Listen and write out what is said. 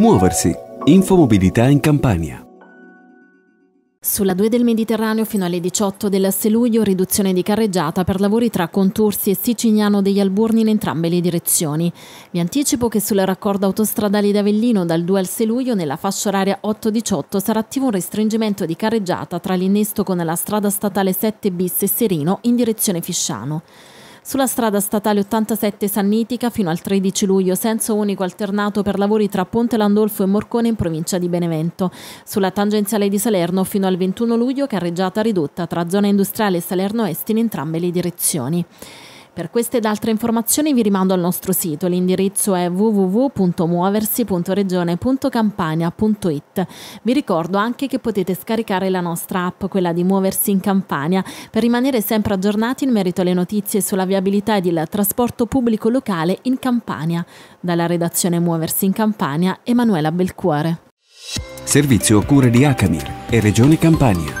Muoversi. Infomobilità in Campania. Sulla 2 del Mediterraneo fino alle 18 del 6 luglio riduzione di carreggiata per lavori tra Contursi e Sicignano degli Alburni in entrambe le direzioni. Vi anticipo che sul raccordo autostradale di Avellino dal 2 al 6 luglio nella fascia oraria 8-18 sarà attivo un restringimento di carreggiata tra l'innesto con la strada statale 7 bis e Serino in direzione Fisciano. Sulla strada statale 87 Sannitica fino al 13 luglio senso unico alternato per lavori tra Ponte Landolfo e Morcone in provincia di Benevento. Sulla tangenziale di Salerno fino al 21 luglio carreggiata ridotta tra zona industriale e Salerno Est in entrambe le direzioni. Per queste ed altre informazioni vi rimando al nostro sito, l'indirizzo è www.muoversi.regione.campania.it. Vi ricordo anche che potete scaricare la nostra app, quella di Muoversi in Campania, per rimanere sempre aggiornati in merito alle notizie sulla viabilità ed il trasporto pubblico locale in Campania. Dalla redazione Muoversi in Campania, Emanuela Belcuore. Servizio a cure di Acamir e Regione Campania.